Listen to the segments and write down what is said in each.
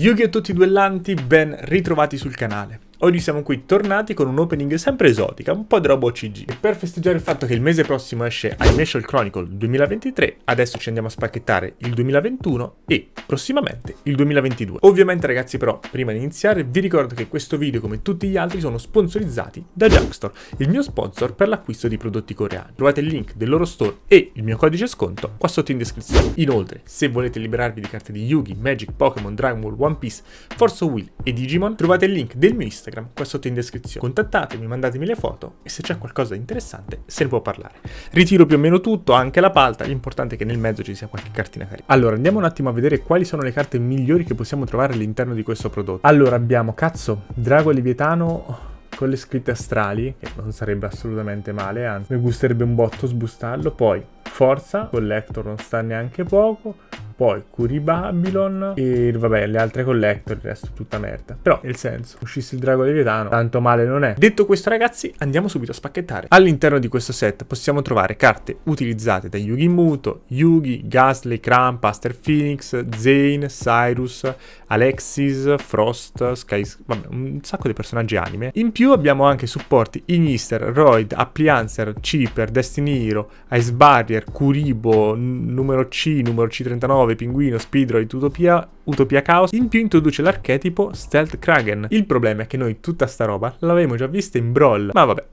Yu-Gi-Oh! Tutti Duellanti, ben ritrovati sul canale. Oggi siamo qui tornati con un opening sempre esotica, un po' di roba OCG. E per festeggiare il fatto che il mese prossimo esce Animation Chronicle 2023, adesso ci andiamo a spacchettare il 2021 e prossimamente il 2022. Ovviamente ragazzi però, prima di iniziare vi ricordo che questo video come tutti gli altri sono sponsorizzati da Junkstore, il mio sponsor per l'acquisto di prodotti coreani. Trovate il link del loro store e il mio codice sconto qua sotto in descrizione. Inoltre, se volete liberarvi di carte di Yugi, Magic, Pokémon, Dragon Ball, One Piece, Force of Will e Digimon, trovate il link del mio Instagram Instagram, qua sotto in descrizione. Contattatemi, mandatemi le foto e se c'è qualcosa di interessante se ne può parlare. Ritiro più o meno tutto, anche la palta, l'importante è che nel mezzo ci sia qualche cartina carina. Allora, andiamo un attimo a vedere quali sono le carte migliori che possiamo trovare all'interno di questo prodotto. Allora, abbiamo, cazzo, Drago Livietano con le scritte astrali, che non sarebbe assolutamente male, anzi mi gusterebbe un botto sbustarlo, poi Forza, Collector non sta neanche poco, poi Curi Babylon e vabbè le altre collector, il resto tutta merda. Però nel senso, uscisse il drago leviatano, tanto male non è. Detto questo ragazzi, andiamo subito a spacchettare. All'interno di questo set possiamo trovare carte utilizzate da Yugi Muto, Yugi, Gasly, Kramp, Aster Phoenix, Zane, Cyrus, Alexis, Frost, Sky... vabbè un sacco di personaggi anime. In più abbiamo anche supporti Inister, Roid, Appliancer, Cheaper, Destiny Hero, Ice Barrier, Curibo, numero C, numero C39, 9, Pinguino, Speedroid, Utopia, Utopia Chaos, in più introduce l'archetipo Stealth Kragen. Il problema è che noi tutta sta roba l'avevamo già vista in Brawl, ma vabbè,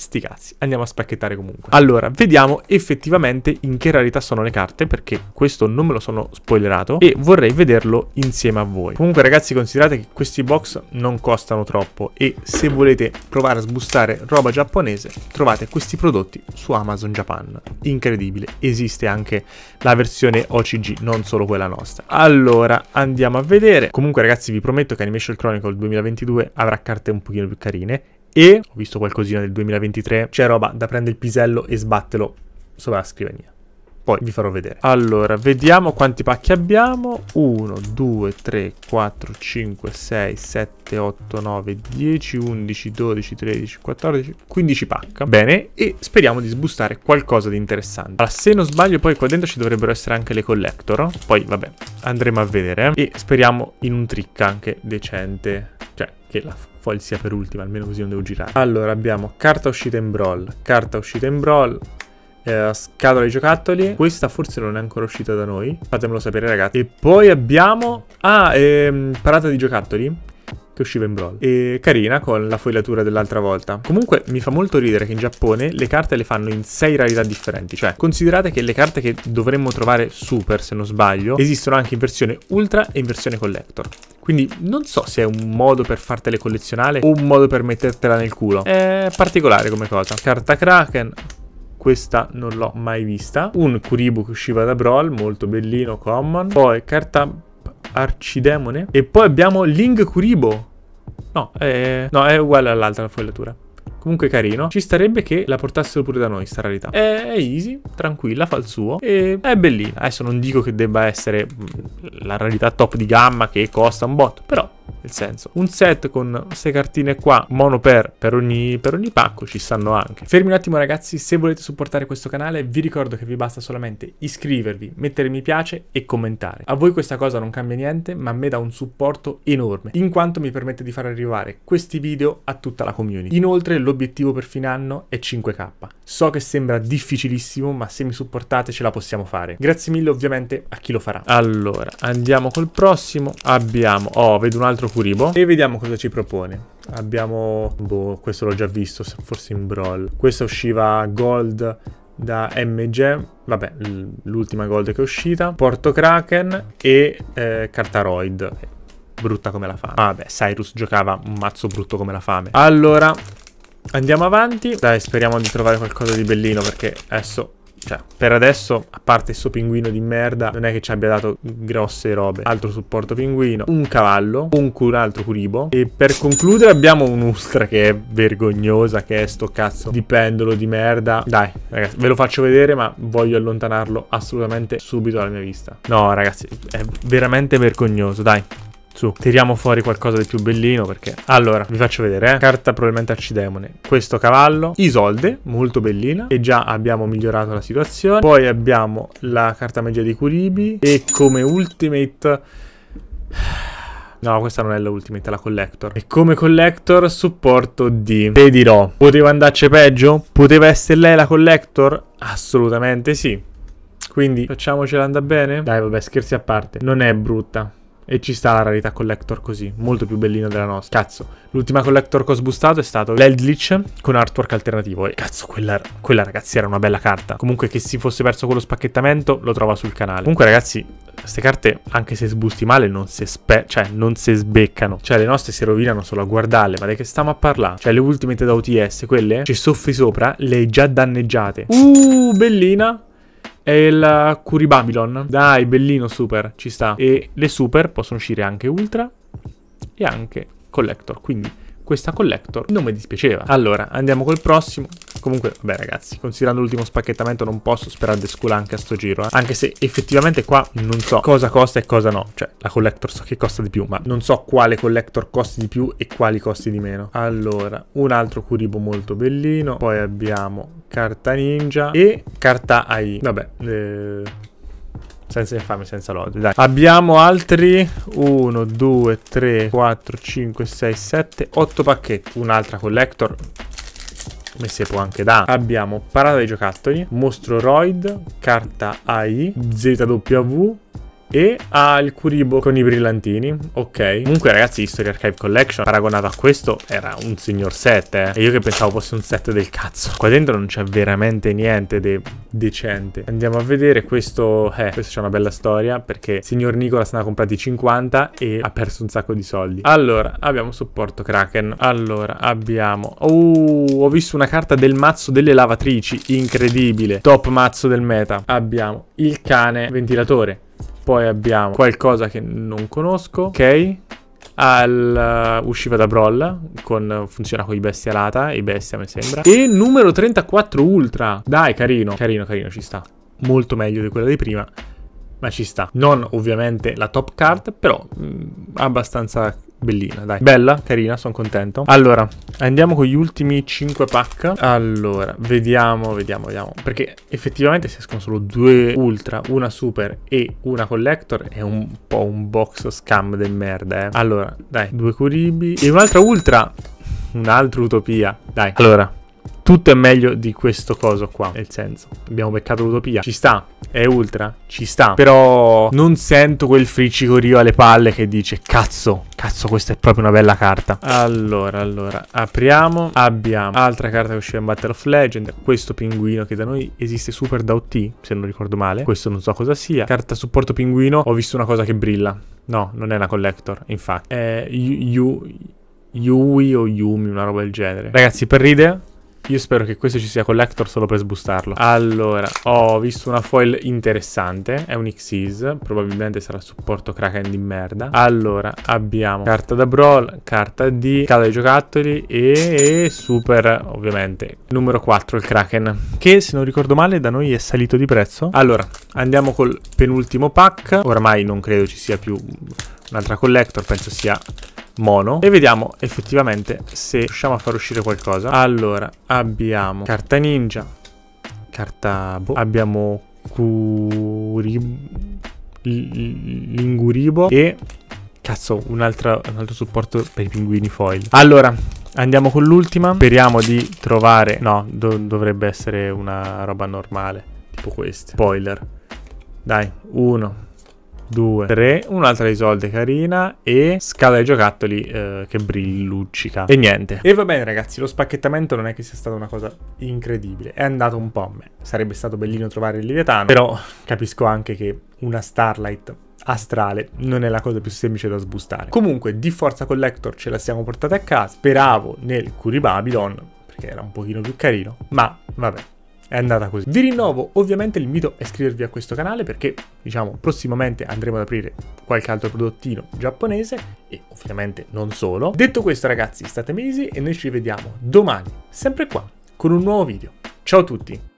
sti cazzi, andiamo a spacchettare comunque. Allora, vediamo effettivamente in che rarità sono le carte, perché questo non me lo sono spoilerato e vorrei vederlo insieme a voi. Comunque ragazzi, considerate che questi box non costano troppo e se volete provare a sbustare roba giapponese, trovate questi prodotti su Amazon Japan. Incredibile, esiste anche la versione OCG, non solo quella nostra. Allora, andiamo a vedere. Comunque ragazzi, vi prometto che Animation Chronicle 2022 avrà carte un pochino più carine e ho visto qualcosina del 2023, c'è roba da prendere il pisello e sbatterlo sopra la scrivania. Poi vi farò vedere. Allora, vediamo quanti pacchi abbiamo. 1, 2, 3, 4, 5, 6, 7, 8, 9, 10, 11, 12, 13, 14, 15 pack. Bene, e speriamo di sbustare qualcosa di interessante. Allora, se non sbaglio poi qua dentro ci dovrebbero essere anche le collector. Oh? Poi, vabbè, andremo a vedere. Eh? E speriamo in un trick anche decente che la foil sia per ultima, almeno così non devo girare. Allora abbiamo carta uscita in brawl, carta uscita in brawl, eh, scatola di giocattoli. Questa forse non è ancora uscita da noi, fatemelo sapere ragazzi. E poi abbiamo... Ah, ehm, parata di giocattoli che usciva in Brawl. E carina con la foilatura dell'altra volta. Comunque mi fa molto ridere che in Giappone le carte le fanno in 6 rarità differenti. Cioè, considerate che le carte che dovremmo trovare super, se non sbaglio, esistono anche in versione ultra e in versione collector. Quindi non so se è un modo per fartele collezionare o un modo per mettertela nel culo. È particolare come cosa. Carta Kraken, questa non l'ho mai vista. Un Kuribu che usciva da Brawl, molto bellino, common. Poi carta Arcidemone. E poi abbiamo Ling Kuribu. No, è, no, è uguale all'altra la fogliatura. Comunque carino. Ci starebbe che la portassero pure da noi, sta rarità. È, easy, tranquilla, fa il suo. E è bellina. Adesso non dico che debba essere mm, la rarità top di gamma che costa un bot, però nel senso, un set con queste cartine qua, mono per, per ogni, per ogni pacco, ci stanno anche. Fermi un attimo ragazzi, se volete supportare questo canale vi ricordo che vi basta solamente iscrivervi, mettere mi piace e commentare. A voi questa cosa non cambia niente, ma a me dà un supporto enorme, in quanto mi permette di far arrivare questi video a tutta la community. Inoltre l'obiettivo per fine anno è 5k. So che sembra difficilissimo, ma se mi supportate ce la possiamo fare. Grazie mille ovviamente a chi lo farà. Allora, andiamo col prossimo. Abbiamo... Oh, vedo un altro qui Kuribo e vediamo cosa ci propone. Abbiamo, boh, questo l'ho già visto, forse in Brawl. Questa usciva Gold da MG, vabbè, l'ultima Gold che è uscita, Porto Kraken e eh, Cartaroid. Brutta come la fame. vabbè, Cyrus giocava un mazzo brutto come la fame. Allora, andiamo avanti. Dai, speriamo di trovare qualcosa di bellino perché adesso cioè, per adesso, a parte sto pinguino di merda, non è che ci abbia dato grosse robe. Altro supporto pinguino, un cavallo, un, cur altro curibo. E per concludere abbiamo un'ustra che è vergognosa, che è sto cazzo di pendolo di merda. Dai, ragazzi, ve lo faccio vedere, ma voglio allontanarlo assolutamente subito dalla mia vista. No, ragazzi, è veramente vergognoso, dai. Su, tiriamo fuori qualcosa di più bellino perché... Allora, vi faccio vedere, eh. Carta probabilmente arcidemone. Questo cavallo, Isolde, molto bellina. E già abbiamo migliorato la situazione. Poi abbiamo la carta magia di Kuribi. E come ultimate... No, questa non è l'ultimate, è la collector. E come collector supporto di... Te dirò, poteva andarci peggio? Poteva essere lei la collector? Assolutamente sì. Quindi facciamocela andare bene? Dai, vabbè, scherzi a parte. Non è brutta. E ci sta la rarità collector così, molto più bellina della nostra. Cazzo, l'ultima collector che ho sbustato è stato l'Eldlich con artwork alternativo. E cazzo, quella, quella ragazzi era una bella carta. Comunque che si fosse perso quello spacchettamento lo trova sul canale. Comunque ragazzi, queste carte, anche se sbusti male, non si, cioè, non si sbeccano. Cioè, le nostre si rovinano solo a guardarle. Ma di che stiamo a parlare? Cioè, le ultimate da OTS, quelle ci soffi sopra, le già danneggiate. Uh, bellina è il Curibamilon. Dai, bellino super, ci sta. E le super possono uscire anche Ultra e anche Collector, quindi questa collector non mi dispiaceva. Allora, andiamo col prossimo. Comunque, vabbè ragazzi, considerando l'ultimo spacchettamento non posso sperare di scuola anche a sto giro, eh. Anche se effettivamente qua non so cosa costa e cosa no. Cioè, la collector so che costa di più, ma non so quale collector costi di più e quali costi di meno. Allora, un altro Kuribo molto bellino. Poi abbiamo carta ninja e carta AI. Vabbè, eh senza infame, senza lode. Dai. Abbiamo altri 1, 2, 3, 4, 5, 6, 7, 8 pacchetti. Un'altra collector come si può anche da. Abbiamo Parata dei giocattoli, Mostro Roid, Carta AI, ZW e ha il Curibo con i brillantini. Ok. Comunque, ragazzi, History Archive Collection, paragonato a questo, era un signor set, eh. E io che pensavo fosse un set del cazzo. Qua dentro non c'è veramente niente de decente. Andiamo a vedere questo, eh, questo c'è una bella storia perché il signor Nicolas ne ha comprati 50 e ha perso un sacco di soldi. Allora, abbiamo supporto Kraken. Allora, abbiamo... Oh, ho visto una carta del mazzo delle lavatrici, incredibile. Top mazzo del meta. Abbiamo il cane ventilatore. Poi abbiamo qualcosa che non conosco. Ok, al, uh, usciva da Brawl, con, funziona con i bestia alata, i bestia mi sembra. E numero 34 Ultra, dai carino, carino, carino, ci sta. Molto meglio di quella di prima, ma ci sta. Non ovviamente la top card, però mh, mm, abbastanza bellina, dai. Bella, carina, sono contento. Allora, andiamo con gli ultimi 5 pack. Allora, vediamo, vediamo, vediamo. Perché effettivamente se escono solo due ultra, una super e una collector, è un po' un box scam del merda, eh. Allora, dai, due curibi. E un'altra ultra, un'altra utopia. Dai, allora, tutto è meglio di questo coso qua, nel senso. Abbiamo beccato l'utopia, ci sta, è ultra, ci sta. Però non sento quel friccicorio alle palle che dice cazzo, cazzo questa è proprio una bella carta. Allora, allora, apriamo, abbiamo altra carta che usciva in Battle of Legend, questo pinguino che da noi esiste super da OT, se non ricordo male, questo non so cosa sia. Carta supporto pinguino, ho visto una cosa che brilla. No, non è una collector, infatti. È Yui o Yumi, una roba del genere. Ragazzi, per l'idea io spero che questo ci sia collector solo per sbustarlo. Allora, ho visto una foil interessante. È un Xyz. Probabilmente sarà supporto Kraken di merda. Allora, abbiamo carta da brawl, carta di scala dei giocattoli e, super, ovviamente, numero 4, il Kraken. Che, se non ricordo male, da noi è salito di prezzo. Allora, andiamo col penultimo pack. Ormai non credo ci sia più un'altra collector. Penso sia mono e vediamo effettivamente se riusciamo a far uscire qualcosa. Allora, abbiamo carta ninja, carta... bo abbiamo curib... l'inguribo e... Cazzo, un, altro, un altro supporto per i pinguini foil. Allora, Andiamo con l'ultima. Speriamo di trovare... No, do dovrebbe essere una roba normale. Tipo queste. Spoiler. Dai, uno, due, tre, un'altra di soldi carina e scala dei giocattoli eh, che brilluccica. E niente. E va bene ragazzi, lo spacchettamento non è che sia stata una cosa incredibile, è andato un po' a me. Sarebbe stato bellino trovare il Leviatano, però capisco anche che una Starlight astrale non è la cosa più semplice da sbustare. Comunque di Forza Collector ce la siamo portate a casa, speravo nel Curi Babylon, perché era un pochino più carino, ma vabbè è andata così. Vi rinnovo ovviamente l'invito a iscrivervi a questo canale perché diciamo prossimamente andremo ad aprire qualche altro prodottino giapponese e ovviamente non solo. Detto questo ragazzi state mesi e noi ci vediamo domani sempre qua con un nuovo video. Ciao a tutti!